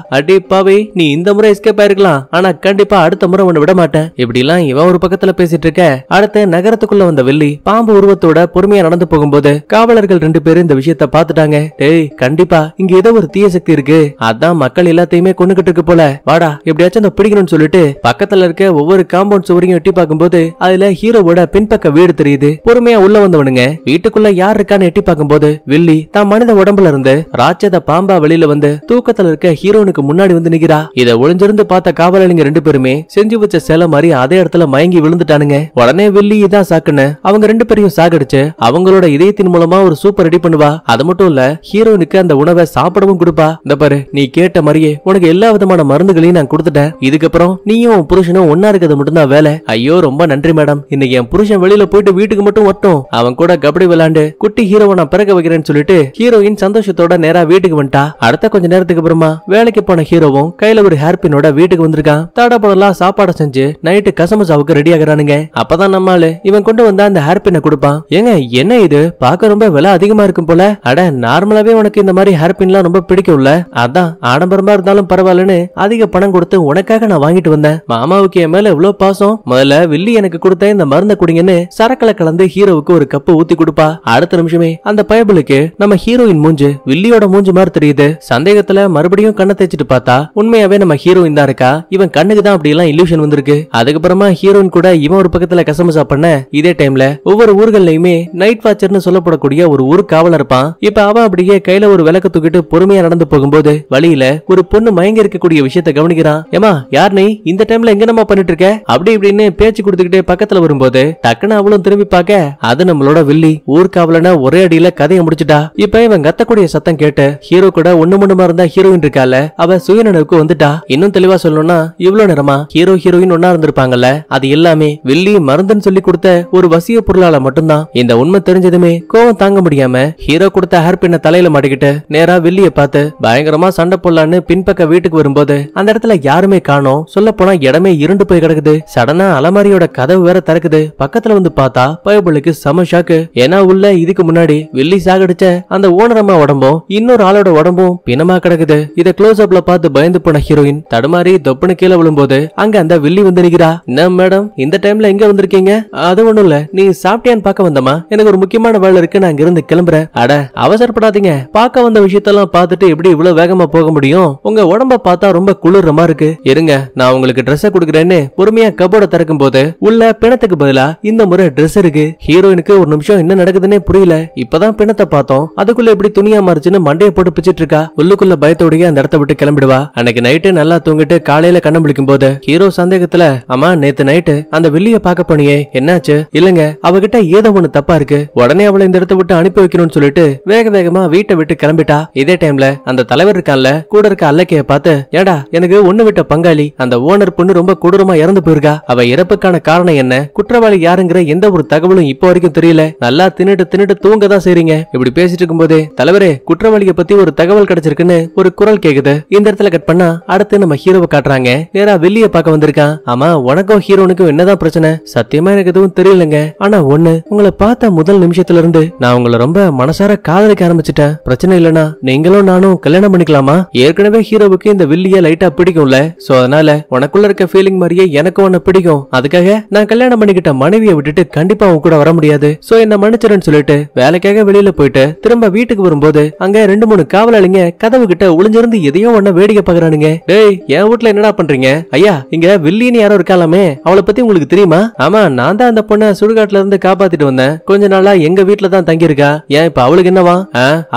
நீ இந்த முறை எஸ்கேப் ஆயிருக்கலாம் ஆனா கண்டிப்பா அடுத்த முறை விட மாட்டேன் இப்படி எல்லாம் இவன் ஒரு பக்கத்துல பேசிட்டு இருக்க அடுத்து நகரத்துக்குள்ள வந்த வில்லி பாம்பு உருவத்தோட பொறுமையா நடந்து போகும்போது காவலர்கள் ரெண்டு பேரும் இந்த விஷயத்த பாத்துட்டாங்க டேய் கண்டிப்பா இங்க ஏதோ ஒரு தீய சக்தி இருக்கு அதான் மக்கள் எல்லாத்தையுமே கொண்டுகிட்டு இருக்கு போல வாடா எப்படியாச்சும் அந்த பிடிக்கணும்னு சொல்லிட்டு பக்கத்துல இருக்க ஒவ்வொரு காம்போ காம்பவுண்ட் சுவரையும் எட்டி பார்க்கும்போது அதுல ஹீரோவோட பின்பக்க வீடு தெரியுது பொறுமையா உள்ள வந்தவனுங்க வீட்டுக்குள்ள யார் இருக்கான்னு எட்டி பார்க்கும்போது வில்லி தான் மனித உடம்புல இருந்து ராட்சத பாம்பா வெளியில வந்து தூக்கத்துல இருக்க ஹீரோனுக்கு முன்னாடி வந்து நிக்கிறா இத ஒளிஞ்சிருந்து பார்த்த காவலாளிங்க ரெண்டு பேருமே செஞ்சு வச்ச சிலை மாதிரி அதே இடத்துல மயங்கி விழுந்துட்டானுங்க உடனே வில்லி இதான் சாக்குன்னு அவங்க ரெண்டு பேரையும் சாகடிச்சு அவங்களோட இதயத்தின் மூலமா ஒரு சூப்பர் ரெடி பண்ணுவா அது மட்டும் இல்ல ஹீரோனுக்கு அந்த உணவை சாப்பிடவும் கொடுப்பா இந்த பாரு நீ கேட்ட மாதிரியே உனக்கு எல்லா விதமான மருந்துகளையும் நான் கொடுத்துட்டேன் இதுக்கப்புறம் நீயும் புருஷனும் ஒன்னா இருக்கிறது மட்டும்தான் தான் வேலை ஐயோ ரொம்ப நன்றி மேடம் இன்னைக்கு என் புருஷன் வெளியில போயிட்டு வீட்டுக்கு மட்டும் வரட்டும் அவன் கூட கபடி விளையாண்டு குட்டி ஹீரோவை நான் பிறக்க வைக்கிறேன்னு சொல்லிட்டு ஹீரோயின் சந்தோஷத்தோட நேரா வீட்டுக்கு வந்துட்டா அடுத்த கொஞ்ச நேரத்துக்கு அப்புறமா வேலைக்கு போன ஹீரோவும் கையில ஒரு ஹேர்பினோட வீட்டுக்கு வந்திருக்கான் தாடப்படலாம் சாப்பாடு செஞ்சு நைட்டு கசமசாவுக்கு ரெடி ஆகுறானுங்க அப்பதான் நம்மாலு இவன் கொண்டு வந்தா அந்த ஹேர்பினை கொடுப்பான் ஏங்க என்ன இது பார்க்க ரொம்ப விலை அதிகமா இருக்கும் போல அட நார்மலாவே உனக்கு இந்த மாதிரி ஹேர்பின்லாம் ரொம்ப பிடிக்கும்ல அதான் ஆடம்பரமா இருந்தாலும் பரவாயில்லன்னு அதிக பணம் கொடுத்து உனக்காக நான் வாங்கிட்டு வந்தேன் மாமாவுக்கு என் மேல இவ்வளவு பாசம் சந்தோஷம் முதல்ல வில்லி எனக்கு கொடுத்த இந்த மருந்த குடிங்கன்னு சரக்குல கலந்து ஹீரோவுக்கு ஒரு கப்பு ஊத்தி கொடுப்பா அடுத்த நிமிஷமே அந்த பயபிளுக்கு நம்ம ஹீரோயின் மூஞ்சு வில்லியோட மூஞ்சு மாதிரி தெரியுது சந்தேகத்துல மறுபடியும் கண்ணை தேய்ச்சிட்டு பார்த்தா உண்மையாவே நம்ம ஹீரோயின் தான் இருக்கா இவன் கண்ணுக்கு தான் அப்படி எல்லாம் இல்யூஷன் வந்திருக்கு அதுக்கப்புறமா ஹீரோயின் கூட இவன் ஒரு பக்கத்துல கசமசா பண்ண இதே டைம்ல ஒவ்வொரு ஊர்கள்லயுமே நைட் வாட்சர்னு சொல்லப்படக்கூடிய ஒரு ஊர் காவலர் இருப்பான் இப்ப அவன் அப்படியே கையில ஒரு விளக்க தூக்கிட்டு பொறுமையா நடந்து போகும்போது வழியில ஒரு பொண்ணு மயங்க இருக்கக்கூடிய விஷயத்த கவனிக்கிறான் ஏமா யார் நீ இந்த டைம்ல எங்க நம்ம பண்ணிட்டு இருக்க அப்படி இப்படின்னு பேச்சு கொடுத்துக்கிட்டே பக்கத்துல வரும்போது டக்குன்னு அவளும் திரும்பி பார்க்க அது நம்மளோட வில்லி ஊர்காவலன ஒரே அடியில கதையை முடிச்சுட்டா இப்ப இவன் கத்தக்கூடிய சத்தம் கேட்டு ஹீரோ கூட ஒண்ணு மண்ணுமா இருந்தா ஹீரோயின் இருக்கால அவ சுயநனவுக்கு வந்துட்டா இன்னும் தெளிவா சொல்லணும்னா இவ்வளவு நேரமா ஹீரோ ஹீரோயின் ஒன்னா இருந்திருப்பாங்கல்ல அது எல்லாமே வில்லி மருந்துன்னு சொல்லி கொடுத்த ஒரு வசிய பொருளால மட்டும்தான் இந்த உண்மை தெரிஞ்சதுமே கோவம் தாங்க முடியாம ஹீரோ கொடுத்த ஹேர் பின்ன தலையில மாட்டிக்கிட்டு நேரா வில்லிய பார்த்து பயங்கரமா சண்டை போடலான்னு பின்பக்க வீட்டுக்கு வரும்போது அந்த இடத்துல யாருமே காணோம் சொல்ல போனா இடமே இருண்டு போய் கிடக்குது சடனா அலமாரியோட கதவு வேற திறக்குது பக்கத்துல வந்து பார்த்தா பயபுளுக்கு செம ஷாக்கு ஏன்னா உள்ள இதுக்கு முன்னாடி வில்லி சாகடிச்ச அந்த ஓனரம்மா உடம்பும் இன்னொரு ஆளோட உடம்பும் பிணமா கிடக்குது இத க்ளோஸ் அப்ல பார்த்து பயந்து போன ஹீரோயின் தடுமாறி தொப்புனு கீழே விழும்போது அங்க அந்த வில்லி வந்து நிக்கிறா என்ன மேடம் இந்த டைம்ல எங்க வந்திருக்கீங்க அது ஒண்ணும் இல்ல நீ சாப்பிட்டியான்னு பார்க்க வந்தமா எனக்கு ஒரு முக்கியமான வேலை இருக்கு நான் இருந்து கிளம்புறேன் அட அவசரப்படாதீங்க பார்க்க வந்த விஷயத்தெல்லாம் பார்த்துட்டு எப்படி இவ்வளவு வேகமா போக முடியும் உங்க உடம்ப பார்த்தா ரொம்ப குளிர்ற இருக்கு இருங்க நான் உங்களுக்கு ட்ரெஸ் கொடுக்குறேன்னு பொறுமையா கபோர்ட திறக்கும் போது உள்ள பிணத்துக்கு பதிலா இந்த முறை ட்ரெஸ் இருக்கு ஹீரோயினுக்கு ஒரு நிமிஷம் என்ன நடக்குதுன்னே புரியல இப்பதான் பிணத்தை பார்த்தோம் அதுக்குள்ள எப்படி துணியா மாறிச்சுன்னு மண்டையை போட்டு பிச்சிட்டு இருக்கா உள்ளுக்குள்ள பயத்தோடய அந்த இடத்த விட்டு கிளம்பிடுவா அன்னைக்கு நைட்டு நல்லா தூங்கிட்டு காலையில கண்ணம் பிடிக்கும் போது ஹீரோ சந்தேகத்துல ஆமா நேத்து நைட்டு அந்த வெள்ளிய பாக்க போனியே என்னாச்சு இல்லங்க அவகிட்ட ஏதோ ஒண்ணு தப்பா இருக்கு உடனே அவளை இந்த இடத்த விட்டு அனுப்பி வைக்கணும்னு சொல்லிட்டு வேக வேகமா வீட்டை விட்டு கிளம்பிட்டா இதே டைம்ல அந்த தலைவர் இருக்கான்ல கூட இருக்க அல்லக்கைய பார்த்து ஏடா எனக்கு ஒண்ணு விட்ட பங்காளி அந்த ஓனர் பொண்ணு ரொம்ப கொடூரமா இறந்து போயிருக்கா ஆகா அவ இறப்புக்கான காரணம் என்ன குற்றவாளி யாருங்கிற எந்த ஒரு தகவலும் இப்ப வரைக்கும் தெரியல நல்லா தின்னுட்டு தின்னுட்டு தூங்க தான் செய்றீங்க இப்படி பேசிட்டு இருக்கும் போதே தலைவரே குற்றவாளிய பத்தி ஒரு தகவல் கிடைச்சிருக்குன்னு ஒரு குரல் கேக்குது இந்த இடத்துல கட் பண்ணா அடுத்து நம்ம ஹீரோவை காட்டுறாங்க நேரா வெள்ளிய பாக்க வந்திருக்கான் ஆமா உனக்கும் ஹீரோனுக்கும் என்னதான் பிரச்சனை சத்தியமா எனக்கு எதுவும் தெரியலங்க ஆனா ஒண்ணு உங்களை பார்த்த முதல் நிமிஷத்துல இருந்து நான் உங்களை ரொம்ப மனசார காதலிக்க ஆரம்பிச்சிட்டேன் பிரச்சனை இல்லனா நீங்களும் நானும் கல்யாணம் பண்ணிக்கலாமா ஏற்கனவே ஹீரோவுக்கு இந்த வில்லிய லைட்டா பிடிக்கும்ல சோ அதனால உனக்குள்ள இருக்க ஃபீலிங் மாதிரியே எனக்கும் உன்னை பிடிக்கும் அதுக்காக நான் கல்யாணம் பண்ணிக்கிட்ட மனைவியை விட்டுட்டு கண்டிப்பா உன் கூட வர முடியாது சோ என்ன மன்னிச்சிடன்னு சொல்லிட்டு வேலைக்காக வெளியில போயிட்டு திரும்ப வீட்டுக்கு வரும்போது அங்க ரெண்டு மூணு காவலாளிங்க கதவு கிட்ட ஒளிஞ்சிருந்து எதையோ ஒன்ன வேடிக்கை பாக்குறானுங்க டேய் என் வீட்டுல என்னடா பண்றீங்க ஐயா இங்க வில்லின்னு யாரோ இருக்காலாமே அவளை பத்தி உங்களுக்கு தெரியுமா ஆமா நான் தான் அந்த பொண்ணை சுடுகாட்டுல இருந்து காப்பாத்திட்டு வந்தேன் கொஞ்ச நாளா எங்க வீட்டுல தான் தங்கியிருக்கா ஏன் இப்ப அவளுக்கு என்னவா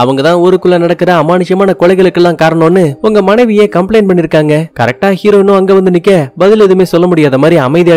அவங்க தான் ஊருக்குள்ள நடக்கிற அமானுஷமான கொலைகளுக்கு எல்லாம் காரணம்னு உங்க மனைவியே கம்ப்ளைண்ட் பண்ணிருக்காங்க கரெக்டா ஹீரோனும் அங்க வந்து நிக்க பதில் எதுவுமே சொல்ல முடியாத மாதிரி மாதிரி அமைதி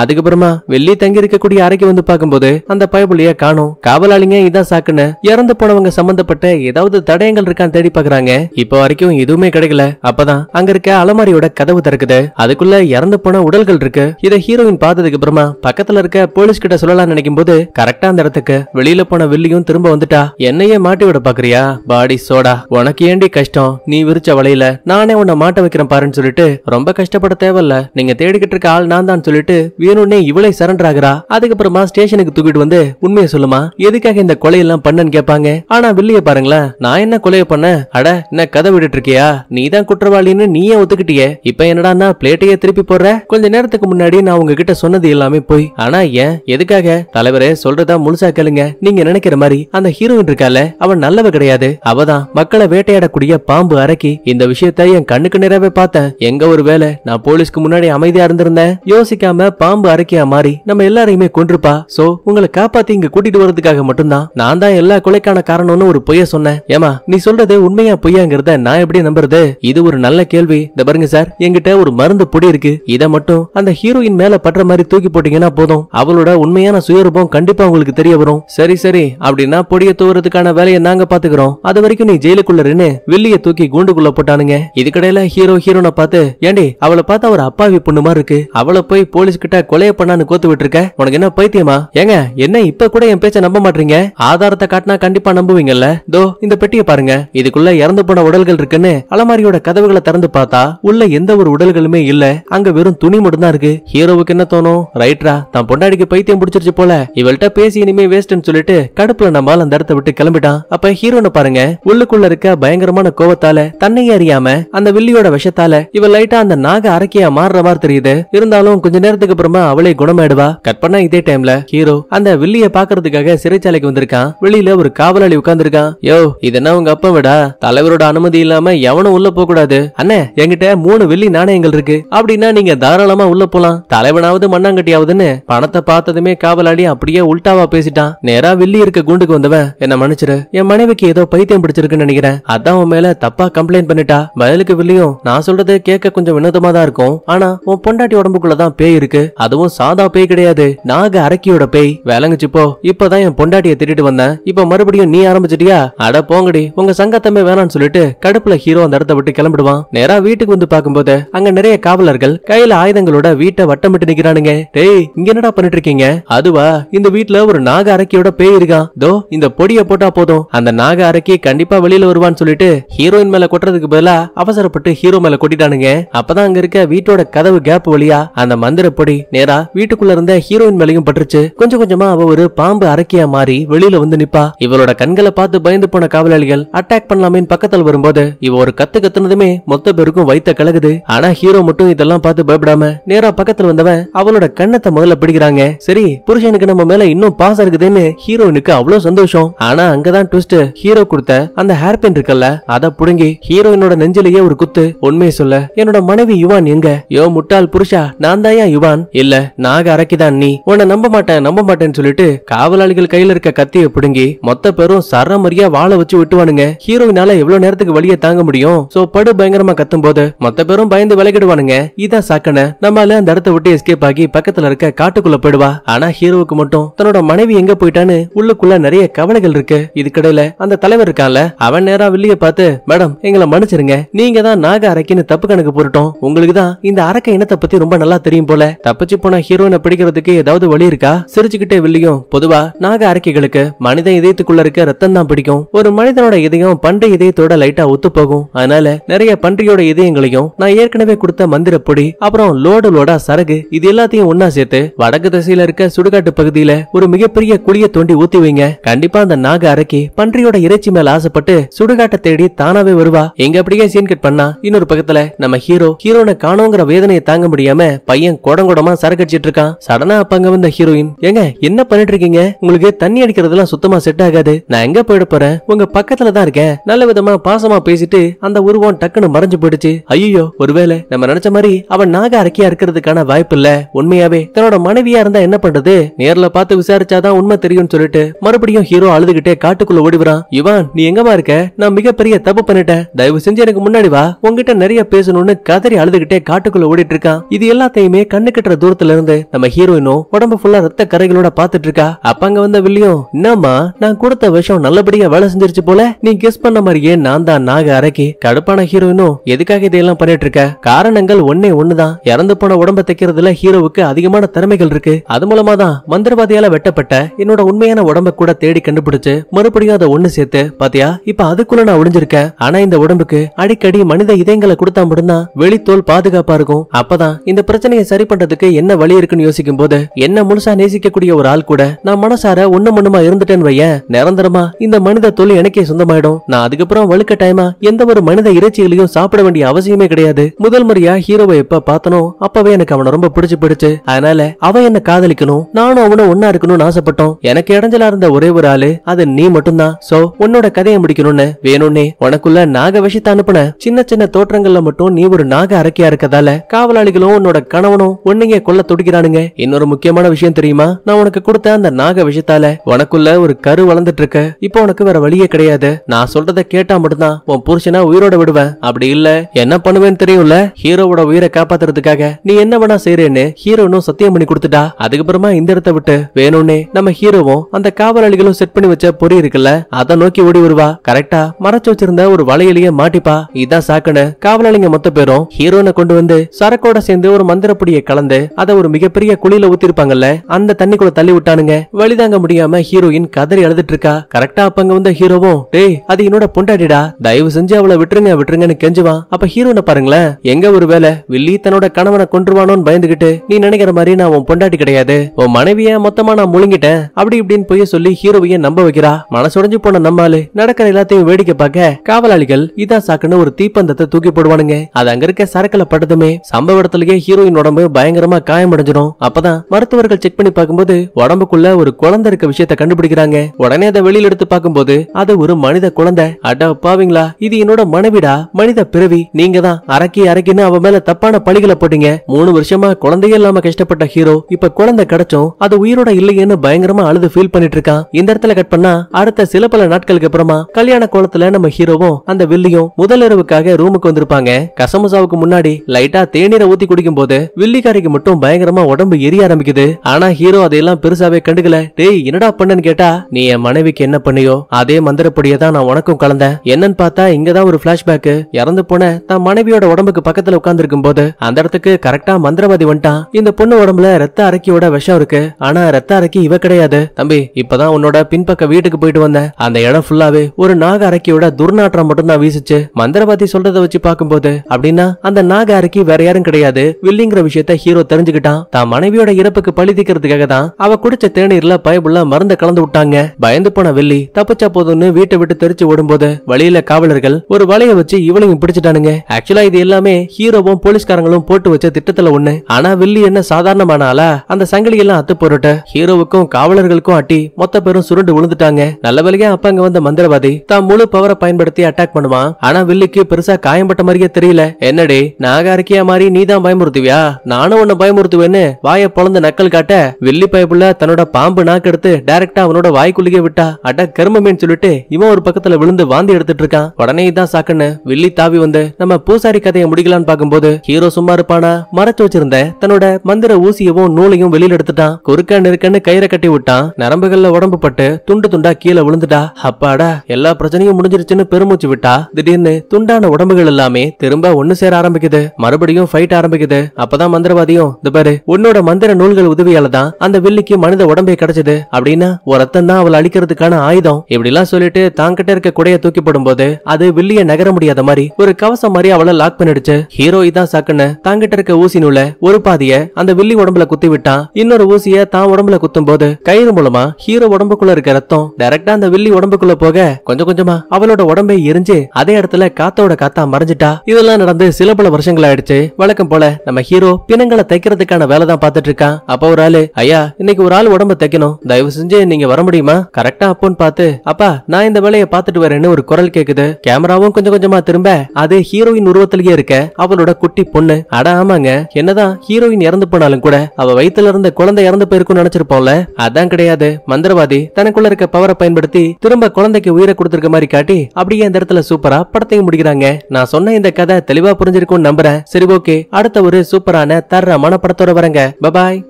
அதுக்கப்புறமா வெள்ளி தங்கி இருக்கக்கூடிய அறைக்கு வந்து பார்க்கும்போது அந்த பயபுள்ளிய காணும் காவலாளிங்க இதான் சாக்குன்னு இறந்து போனவங்க சம்பந்தப்பட்ட ஏதாவது தடயங்கள் இருக்கான்னு தேடி பாக்குறாங்க இப்ப வரைக்கும் எதுவுமே கிடைக்கல அப்பதான் அங்க இருக்க அலமாரியோட கதவு திறக்குது அதுக்குள்ள இறந்து போன உடல்கள் இருக்கு இத ஹீரோயின் பார்த்ததுக்கு அப்புறமா பக்கத்துல இருக்க போலீஸ் கிட்ட சொல்லலாம் நினைக்கும் போது கரெக்டா அந்த இடத்துக்கு வெளியில போன வெள்ளியும் திரும்ப வந்துட்டா என்னையே மாட்டி விட பாக்குறியா பாடி சோடா உனக்கு ஏண்டி கஷ்டம் நீ விரிச்ச வலையில நானே உன்னை மாட்ட வைக்கிறேன் பாருன்னு சொல்லிட்டு ரொம்ப கஷ்டப்பட தேவையில்ல நீங்க தேடிக்கிட்டு இருக்க ஆள்னா நான் தான் சொல்லிட்டு வேணும்னே இவளை சரண்டர் ஆகுறா அதுக்கப்புறமா ஸ்டேஷனுக்கு தூக்கிட்டு வந்து உண்மையை சொல்லுமா எதுக்காக இந்த கொலையெல்லாம் பண்ணன்னு கேட்பாங்க ஆனா வில்லிய பாருங்களேன் நான் என்ன கொலைய பண்ண அட என்ன கதை விட்டுட்டு இருக்கியா நீ தான் குற்றவாளின்னு நீயே ஒத்துக்கிட்டியே இப்ப என்னடா பிளேட்டையே திருப்பி போடுற கொஞ்ச நேரத்துக்கு முன்னாடி நான் உங்ககிட்ட சொன்னது எல்லாமே போய் ஆனா ஏன் எதுக்காக தலைவரே சொல்றதா முழுசா கேளுங்க நீங்க நினைக்கிற மாதிரி அந்த ஹீரோயின் இருக்கால அவன் நல்லவ கிடையாது அவதான் மக்களை வேட்டையாடக்கூடிய பாம்பு அரக்கி இந்த விஷயத்த என் கண்ணுக்கு நிறைவே பார்த்தேன் எங்க ஒரு வேலை நான் போலீஸ்க்கு முன்னாடி அமைதியா இருந்திருந்தேன் யோசிக்காம பாம்பு அரைக்கியா மாறி நம்ம எல்லாரையுமே கொன்றுப்பா சோ உங்களை காப்பாத்தி இங்க கூட்டிட்டு வர்றதுக்காக மட்டும்தான் நான் தான் எல்லா கொலைக்கான காரணம்னு ஒரு பொய்ய சொன்னேன் ஏமா நீ சொல்றது உண்மையா பொய்யாங்கிறத நான் எப்படி நம்புறது இது ஒரு நல்ல கேள்வி இந்த பாருங்க சார் என்கிட்ட ஒரு மருந்து பொடி இருக்கு இதை மட்டும் அந்த ஹீரோயின் மேல பட்ற மாதிரி தூக்கி போட்டீங்கன்னா போதும் அவளோட உண்மையான சுயரூபம் கண்டிப்பா உங்களுக்கு தெரிய வரும் சரி சரி அப்படின்னா பொடிய தூவுறதுக்கான வேலையை நாங்க பாத்துக்கிறோம் அது வரைக்கும் நீ ஜெயிலுக்குள்ள ஜெயிலுக்குள்ளருன்னு வில்லிய தூக்கி கூண்டுக்குள்ள போட்டானுங்க இதுக்கடையில ஹீரோ ஹீரோனை பார்த்து ஏண்டி அவளை பார்த்தா அவர் அப்பாவி பொண்ணு மாதிரி இருக்கு அவ அவளை போய் போலீஸ் கிட்ட கொலைய பண்ணான்னு கோத்து விட்டுருக்க உனக்கு என்ன பைத்தியமா ஏங்க என்ன இப்ப கூட என் பேச்ச நம்ப மாட்டீங்க ஆதாரத்தை காட்டினா கண்டிப்பா நம்புவீங்கல்ல தோ இந்த பெட்டியை பாருங்க இதுக்குள்ள இறந்து போன உடல்கள் இருக்குன்னு அலமாரியோட கதவுகளை திறந்து பார்த்தா உள்ள எந்த ஒரு உடல்களுமே இல்ல அங்க வெறும் துணி மட்டும் தான் இருக்கு ஹீரோவுக்கு என்ன தோணும் ரைட்ரா தான் பொண்டாடிக்கு பைத்தியம் பிடிச்சிருச்சு போல இவள்கிட்ட பேசி இனிமே வேஸ்ட்னு சொல்லிட்டு கடுப்புல நம்ம அந்த இடத்த விட்டு கிளம்பிட்டான் அப்ப ஹீரோனை பாருங்க உள்ளுக்குள்ள இருக்க பயங்கரமான கோவத்தால தன்னையே அறியாம அந்த வில்லியோட விஷத்தால இவள் லைட்டா அந்த நாக அரக்கியா மாறுற மாதிரி தெரியுது இருந்தாலும் இருந்தாலும் கொஞ்ச நேரத்துக்கு அப்புறமா அவளே குணமாயிடுவா கட் பண்ணா இதே டைம்ல ஹீரோ அந்த வில்லிய பாக்குறதுக்காக சிறைச்சாலைக்கு வந்திருக்கான் வெளியில ஒரு காவலாளி உட்கார்ந்துருக்கான் யோ இதென்ன உங்க அப்பா விடா தலைவரோட அனுமதி இல்லாம எவனும் உள்ள போக கூடாது அண்ணே என்கிட்ட மூணு வெள்ளி நாணயங்கள் இருக்கு அப்படின்னா நீங்க தாராளமா உள்ள போலாம் தலைவனாவது மண்ணாங்கட்டியாவதுன்னு பணத்தை பார்த்ததுமே காவலாளி அப்படியே உல்டாவா பேசிட்டான் நேரா வெள்ளி இருக்க குண்டுக்கு வந்தவன் என்ன மன்னிச்சிரு என் மனைவிக்கு ஏதோ பைத்தியம் பிடிச்சிருக்குன்னு நினைக்கிறேன் அதான் உன் மேல தப்பா கம்ப்ளைண்ட் பண்ணிட்டா பதிலுக்கு வில்லியும் நான் சொல்றது கேட்க கொஞ்சம் வினோதமா தான் இருக்கும் ஆனா உன் பொண்டாட்டி உடம்புக்குள்ள தான் பேய் இருக்கு அதுவும் சாதா பேய் கிடையாது நாக அரக்கியோட பேய் விளங்குச்சு போ இப்பதான் என் பொண்டாட்டியை திட்டிட்டு வந்தேன் இப்ப மறுபடியும் நீ ஆரம்பிச்சிட்டியா அட போங்கடி உங்க சங்கத்தமே வேணாம்னு சொல்லிட்டு கடுப்புல ஹீரோ அந்த இடத்த விட்டு கிளம்பிடுவான் நேரா வீட்டுக்கு வந்து பாக்கும்போது அங்க நிறைய காவலர்கள் கையில ஆயுதங்களோட வீட்டை வட்டமிட்டு நிக்கிறானுங்க டேய் இங்க என்னடா பண்ணிட்டு இருக்கீங்க அதுவா இந்த வீட்டுல ஒரு நாக அரக்கியோட பேய் இருக்கான் தோ இந்த பொடிய போட்டா போதும் அந்த நாக அரக்கி கண்டிப்பா வெளியில வருவான்னு சொல்லிட்டு ஹீரோயின் மேல கொட்டுறதுக்கு பதிலா அவசரப்பட்டு ஹீரோ மேல கொட்டிட்டானுங்க அப்பதான் அங்க இருக்க வீட்டோட கதவு கேப் வழியா அந்த மந்திரப்படி நேரா வீட்டுக்குள்ள இருந்த ஹீரோயின் மேலையும் பட்டுருச்சு கொஞ்சம் கொஞ்சமா அவ ஒரு பாம்பு அரக்கியா மாறி வெளியில வந்து நிப்பா இவளோட கண்களை பார்த்து பயந்து போன காவலாளிகள் அட்டாக் பண்ணலாமே பக்கத்தில் வரும்போது இவ ஒரு கத்து கத்துனதுமே மொத்த பேருக்கும் வைத்த கலகுது ஆனா ஹீரோ மட்டும் இதெல்லாம் பார்த்து பயப்படாம நேரா பக்கத்துல வந்தவன் அவளோட கண்ணத்தை முதல்ல பிடிக்கிறாங்க சரி புருஷனுக்கு நம்ம மேல இன்னும் பாசம் இருக்குதுன்னு ஹீரோயினுக்கு அவ்வளவு சந்தோஷம் ஆனா அங்கதான் ட்விஸ்ட் ஹீரோ கொடுத்த அந்த ஹேர் பின் இருக்குல்ல அத புடுங்கி ஹீரோயினோட நெஞ்சிலேயே ஒரு குத்து உண்மையை சொல்ல என்னோட மனைவி யுவான் எங்க யோ முட்டாள் புருஷா நான் தான் யுவான் இல்ல நாக அரைக்குதான் நீ உன்னை நம்ப மாட்டேன் நம்ப மாட்டேன்னு சொல்லிட்டு காவலாளிகள் கையில இருக்க கத்திய பிடுங்கி மொத்த பேரும் சரமரியா வாழ வச்சு விட்டுவானுங்க ஹீரோயினால எவ்வளவு நேரத்துக்கு வழிய தாங்க முடியும் சோ படு பயங்கரமா கத்தும் போது மொத்த பேரும் பயந்து விளக்கிடுவானுங்க இதான் சாக்கன நம்மால அந்த இடத்த விட்டு எஸ்கேப் ஆகி பக்கத்துல இருக்க காட்டுக்குள்ள போயிடுவா ஆனா ஹீரோவுக்கு மட்டும் தன்னோட மனைவி எங்க போயிட்டான்னு உள்ளுக்குள்ள நிறைய கவலைகள் இருக்கு இதுக்கிடையில அந்த தலைவர் இருக்கான்ல அவன் நேரா வில்லிய பார்த்து மேடம் எங்களை மன்னிச்சிருங்க நீங்க தான் நாக அரைக்கின்னு தப்பு கணக்கு போட்டுட்டோம் உங்களுக்கு தான் இந்த அரக்க இனத்தை பத்தி ரொம்ப நல்லா தெரியும் போல தப்பிச்சு போன ஹீரோனை பிடிக்கிறதுக்கு ஏதாவது வழி இருக்கா சிரிச்சுக்கிட்டே வில்லியும் பொதுவா நாக அறிக்கைகளுக்கு மனித இதயத்துக்குள்ள இருக்க ரத்தம் தான் பிடிக்கும் ஒரு மனிதனோட இதயம் பண்டை இதயத்தோட லைட்டா ஒத்து போகும் அதனால நிறைய பன்றியோட இதயங்களையும் நான் ஏற்கனவே கொடுத்த மந்திர பொடி அப்புறம் லோடு லோடா சரகு இது எல்லாத்தையும் ஒன்னா சேர்த்து வடக்கு திசையில இருக்க சுடுகாட்டு பகுதியில ஒரு மிகப்பெரிய குழிய தோண்டி ஊத்தி வைங்க கண்டிப்பா அந்த நாக அறக்கி பன்றியோட இறைச்சி மேல ஆசைப்பட்டு சுடுகாட்டை தேடி தானாவே வருவா எங்க அப்படியே சீன் கட் பண்ணா இன்னொரு பக்கத்துல நம்ம ஹீரோ ஹீரோனை காணோங்கிற வேதனையை தாங்க முடியாம பையன் குடங்குடமா சரக்கடிச்சிட்டு இருக்கான் சடனா அப்பங்க வந்த ஹீரோயின் ஏங்க என்ன பண்ணிட்டு இருக்கீங்க உங்களுக்கு தண்ணி அடிக்கிறதுலாம் சுத்தமா செட் ஆகாது நான் எங்க போயிட போறேன் உங்க பக்கத்துல தான் இருக்கேன் நல்ல விதமா பாசமா பேசிட்டு அந்த உருவம் டக்குன்னு மறைஞ்சு போயிடுச்சு ஐயோ ஒருவேளை நம்ம நினைச்ச மாதிரி அவன் நாக அறக்கியா இருக்கிறதுக்கான வாய்ப்பு இல்ல உண்மையாவே தன்னோட மனைவியா இருந்தா என்ன பண்றது நேர்ல பார்த்து விசாரிச்சாதான் உண்மை தெரியும்னு சொல்லிட்டு மறுபடியும் ஹீரோ அழுதுகிட்டே காட்டுக்குள்ள ஓடிவரான் இவான் நீ எங்கமா இருக்க நான் மிகப்பெரிய தப்பு பண்ணிட்டேன் தயவு செஞ்சு எனக்கு முன்னாடி வா உங்ககிட்ட நிறைய பேசணும்னு கதறி அழுதுகிட்டே காட்டுக்குள்ள ஓடிட்டு இருக்கான் இது எல்லாத்தையும் எல்லாத்தையுமே கண்ணு கட்டுற தூரத்துல இருந்து நம்ம ஹீரோயினும் உடம்பு ஃபுல்லா ரத்த கரைகளோட பாத்துட்டு இருக்கா அப்ப அங்க வந்த வில்லியும் என்னம்மா நான் கொடுத்த விஷம் நல்லபடியா வேலை செஞ்சிருச்சு போல நீ கெஸ் பண்ண மாதிரியே நான் தான் நாக அரைக்கி கடுப்பான ஹீரோயினும் எதுக்காக இதையெல்லாம் பண்ணிட்டு இருக்க காரணங்கள் ஒன்னே ஒண்ணுதான் இறந்து போன உடம்ப தைக்கிறதுல ஹீரோவுக்கு அதிகமான திறமைகள் இருக்கு அது மூலமா தான் மந்திரவாதியால வெட்டப்பட்ட என்னோட உண்மையான உடம்ப கூட தேடி கண்டுபிடிச்சு மறுபடியும் அதை ஒண்ணு சேர்த்து பாத்தியா இப்ப அதுக்குள்ள நான் ஒளிஞ்சிருக்கேன் ஆனா இந்த உடம்புக்கு அடிக்கடி மனித இதயங்களை கொடுத்தா மட்டும்தான் வெளித்தோல் பாதுகாப்பா இருக்கும் அப்பதான் இந்த பிரச்சனையை சரி பண்றதுக்கு என்ன வழி இருக்குன்னு யோசிக்கும் போது என்ன முழுசா நேசிக்கக்கூடிய ஒரு ஆள் கூட நான் மனசார ஒண்ணு மண்ணுமா இருந்துட்டேன்னு வையன் நிரந்தரமா இந்த மனித தொழில் எனக்கே சொந்தமாயிடும் நான் அதுக்கப்புறம் வழுக்க டைமா எந்த ஒரு மனித இறைச்சிகளையும் சாப்பிட வேண்டிய அவசியமே கிடையாது முதல் முறையா ஹீரோவை எப்ப பார்த்தனோ அப்பவே எனக்கு அவனை ரொம்ப பிடிச்சு பிடிச்சு அதனால அவன் என்ன காதலிக்கணும் நானும் அவனும் ஒன்னா இருக்கணும்னு ஆசைப்பட்டோம் எனக்கு இடைஞ்சலா இருந்த ஒரே ஒரு ஆளு அது நீ மட்டும்தான் சோ உன்னோட கதையை முடிக்கணும்னு வேணும்னே உனக்குள்ள நாக விஷயத்தை அனுப்புன சின்ன சின்ன தோற்றங்கள்ல மட்டும் நீ ஒரு நாக அரக்கியா இருக்கதால காவலாளிகளும் உன்னோட கணவனும் உன்னையே கொல்ல துடிக்கிறானுங்க இன்னொரு முக்கியமான விஷயம் தெரியுமா நான் உனக்கு கொடுத்த அந்த நாக விஷயத்தால உனக்குள்ள ஒரு கரு வளர்ந்துட்டு இருக்க இப்போ உனக்கு வேற வழியே கிடையாது நான் சொல்றத கேட்டா மட்டும்தான் உன் புருஷனா உயிரோட விடுவேன் அப்படி இல்ல என்ன பண்ணுவேன்னு தெரியும்ல ஹீரோவோட உயிரை காப்பாத்துறதுக்காக நீ என்ன வேணா செய்யறேன்னு ஹீரோனும் சத்தியம் பண்ணி கொடுத்துட்டா அதுக்கப்புறமா இந்த இடத்த விட்டு வேணும்னே நம்ம ஹீரோவும் அந்த காவலாளிகளும் செட் பண்ணி வச்ச பொறி இருக்குல்ல அதை நோக்கி ஓடி வருவா கரெக்டா மறைச்சு வச்சிருந்த ஒரு வலையிலேயே மாட்டிப்பா இதான் சாக்குன்னு காவலாளிங்க மொத்த பேரும் ஹீரோனை கொண்டு வந்து சரக்கோட சேர்ந்து ஒரு மந்திரப்பொடியை கலந்து அதை ஒரு மிகப்பெரிய குழியில ஊத்திருப்பாங்கல்ல அந்த தண்ணிக்குள்ள தள்ளி விட்டானுங்க வழிதாங்க முடியாம ஹீரோயின் கதறி அழுதுட்டு இருக்கா கரெக்டா அப்பங்க வந்த ஹீரோவும் டேய் அது என்னோட பொண்டாடிடா தயவு செஞ்சு அவளை விட்டுருங்க விட்டுருங்கன்னு கெஞ்சுவான் அப்ப ஹீரோனை பாருங்களேன் எங்க வேலை வில்லி தன்னோட கணவனை கொன்றுவானோன்னு பயந்துகிட்டு நீ நினைக்கிற மாதிரி நான் உன் பொண்டாட்டி கிடையாது உன் மனைவிய மொத்தமா நான் முழுங்கிட்டேன் அப்படி இப்படின்னு போய் சொல்லி ஹீரோவைய நம்ப வைக்கிறா மனசுடைஞ்சு போன நம்மாலு நடக்கிற எல்லாத்தையும் வேடிக்கை பார்க்க காவலாளிகள் இதா சாக்குன்னு ஒரு தீப்பந்தத்தை தூக்கி போடுவானுங்க அது அங்க இருக்க சரக்குல பட்டதுமே சம்பவ இடத்துலயே ஹீரோ ஹீரோயின் உடம்பு பயங்கரமா காயமடைஞ்சிடும் அப்பதான் மருத்துவர்கள் செக் பண்ணி பார்க்கும்போது உடம்புக்குள்ள ஒரு குழந்தை இருக்க விஷயத்த கண்டுபிடிக்கிறாங்க உடனே அதை வெளியில எடுத்து பார்க்கும்போது அது ஒரு மனித குழந்தை அட பாவீங்களா இது என்னோட மனைவிடா மனித பிறவி நீங்க தான் அரக்கி அரைக்கின்னு அவ மேல தப்பான பழிகளை போட்டீங்க மூணு வருஷமா குழந்தையே இல்லாம கஷ்டப்பட்ட ஹீரோ இப்ப குழந்தை கிடைச்சும் அது உயிரோட இல்லையேன்னு பயங்கரமா அழுது ஃபீல் பண்ணிட்டு இருக்கான் இந்த இடத்துல கட் பண்ணா அடுத்த சில பல நாட்களுக்கு அப்புறமா கல்யாண கோலத்துல நம்ம ஹீரோவும் அந்த வில்லியும் முதல் இரவுக்காக ரூமுக்கு வந்திருப்பாங்க கசமுசாவுக்கு முன்னாடி லைட்டா தேநீரை ஊத்தி குடிக்கும் போது வில்லிக்காரிக்கு மட்டும் பயங்கரமா உடம்பு எரிய ஆரம்பிக்குது ஆனா ஹீரோ அதையெல்லாம் பெருசாவே கண்டுக்கல டேய் என்னடா பண்ணன்னு கேட்டா நீ என் மனைவிக்கு என்ன பண்ணியோ அதே மந்திரப்படியே தான் நான் உனக்கும் கலந்தேன் என்னன்னு பார்த்தா இங்கதான் ஒரு பிளாஷ்பேக் இறந்து போன தன் மனைவியோட உடம்புக்கு பக்கத்துல உட்கார்ந்து இருக்கும் போது அந்த இடத்துக்கு கரெக்டா மந்திரவாதி வந்துட்டான் இந்த பொண்ணு உடம்புல ரத்த அரைக்கியோட விஷம் இருக்கு ஆனா ரத்த அரைக்கி இவ கிடையாது தம்பி இப்பதான் உன்னோட பின்பக்க வீட்டுக்கு போயிட்டு வந்தேன் அந்த இடம் ஃபுல்லாவே ஒரு நாக அரைக்கியோட துர்நாற்றம் மட்டும் தான் வீசிச்சு மந்திரவாதி சொல்றதை வச்சு பார்க்கும்போது அப்படின்னா அந்த நாக அரைக்கி வேற யாரும் கிடையாது வில்லிங் அப்படிங்கிற விஷயத்த ஹீரோ தெரிஞ்சுக்கிட்டான் தான் மனைவியோட இறப்புக்கு பழி தீக்கிறதுக்காக தான் அவ குடிச்ச தேநீர்ல பயபுள்ள மருந்து கலந்து விட்டாங்க பயந்து போன வெள்ளி தப்பிச்சா போதும்னு வீட்டை விட்டு தெரிச்சு ஓடும்போது வழியில காவலர்கள் ஒரு வலைய வச்சு இவளையும் பிடிச்சிட்டானுங்க ஆக்சுவலா இது எல்லாமே ஹீரோவும் போலீஸ்காரங்களும் போட்டு வச்ச திட்டத்துல ஒண்ணு ஆனா வெள்ளி என்ன சாதாரணமானால அந்த சங்கிலி எல்லாம் அத்து போட்டு ஹீரோவுக்கும் காவலர்களுக்கும் அட்டி மொத்த பேரும் சுருண்டு விழுந்துட்டாங்க நல்ல வேலையா அப்ப அங்க வந்த மந்திரவாதி தான் முழு பவரை பயன்படுத்தி அட்டாக் பண்ணுவான் ஆனா வில்லிக்கு பெருசா காயம்பட்ட மாதிரியே தெரியல என்னடி நாக மாதிரி நீதான் பயமுறுத்துவியா ஐயா நானும் உன்னை பயமுறுத்துவேன்னு வாய பொழந்து நக்கல் காட்ட வெள்ளி பயப்புள்ள தன்னோட பாம்பு நாக்கெடுத்து டைரக்டா அவனோட வாய்க்குள்ளே விட்டா அட கருமமேன்னு சொல்லிட்டு இவன் ஒரு பக்கத்துல விழுந்து வாந்தி எடுத்துட்டு இருக்கான் உடனே தான் சாக்குன்னு வெள்ளி தாவி வந்து நம்ம பூசாரி கதையை முடிக்கலான்னு பாக்கும்போது ஹீரோ சும்மா இருப்பானா மறைச்சு வச்சிருந்த தன்னோட மந்திர ஊசியவும் நூலையும் வெளியில எடுத்துட்டான் குறுக்க நெருக்கன்னு கயிறை கட்டி விட்டான் நரம்புகள்ல உடம்பு பட்டு துண்டு துண்டா கீழே விழுந்துட்டா அப்பாடா எல்லா பிரச்சனையும் முடிஞ்சிருச்சுன்னு பெருமூச்சு விட்டா திடீர்னு துண்டான உடம்புகள் எல்லாமே திரும்ப ஒண்ணு சேர ஆரம்பிக்குது மறுபடியும் ஃபைட் ஆரம்பிக்குது அப்பதான் மந்திரவாதியும் இந்த பாரு உன்னோட மந்திர நூல்கள் உதவியால தான் அந்த வில்லிக்கு மனித உடம்பே கிடைச்சது அப்படின்னா ஒரு ரத்தம் தான் அவளை அழிக்கிறதுக்கான ஆயுதம் இப்படி எல்லாம் சொல்லிட்டு தாங்கிட்ட இருக்க குடைய தூக்கி போது அது வில்லிய நகர முடியாத மாதிரி ஒரு கவசம் மாதிரி அவளை லாக் பண்ணிடுச்சு ஹீரோ இதான் சாக்குன்னு தாங்கிட்ட இருக்க ஊசி நூல ஒரு பாதிய அந்த வில்லி உடம்புல குத்தி விட்டான் இன்னொரு ஊசிய தான் உடம்புல குத்தும் போது கயிறு மூலமா ஹீரோ உடம்புக்குள்ள இருக்க ரத்தம் டைரக்டா அந்த வில்லி உடம்புக்குள்ள போக கொஞ்சம் கொஞ்சமா அவளோட உடம்பை எரிஞ்சு அதே இடத்துல காத்தோட காத்தா மறைஞ்சிட்டா இதெல்லாம் நடந்து சில பல வருஷங்கள் ஆயிடுச்சு வழக்கம் போல நம்ம ஹீரோ ஹீரோ பிணங்களை தைக்கிறதுக்கான வேலை தான் பாத்துட்டு இருக்கான் அப்ப ஒரு ஆளு ஐயா இன்னைக்கு ஒரு ஆள் உடம்ப தைக்கணும் தயவு செஞ்சு நீங்க வர முடியுமா கரெக்டா அப்போன்னு பாத்து அப்பா நான் இந்த வேலையை பாத்துட்டு வரேன்னு ஒரு குரல் கேக்குது கேமராவும் கொஞ்சம் கொஞ்சமா திரும்ப அது ஹீரோயின் உருவத்திலேயே இருக்க அவளோட குட்டி பொண்ணு அட ஆமாங்க என்னதான் ஹீரோயின் இறந்து போனாலும் கூட அவ வயித்துல இருந்த குழந்தை இறந்து போயிருக்கும்னு நினைச்சிருப்போம்ல அதான் கிடையாது மந்திரவாதி தனக்குள்ள இருக்க பவரை பயன்படுத்தி திரும்ப குழந்தைக்கு உயிரை கொடுத்துருக்க மாதிரி காட்டி அப்படியே அந்த இடத்துல சூப்பரா படத்தையும் முடிக்கிறாங்க நான் சொன்ன இந்த கதை தெளிவா புரிஞ்சிருக்கும்னு நம்புறேன் சரி ஓகே அடுத்த ஒரு சூப்பரான தர்ற படத்தோட வரங்க பபாய்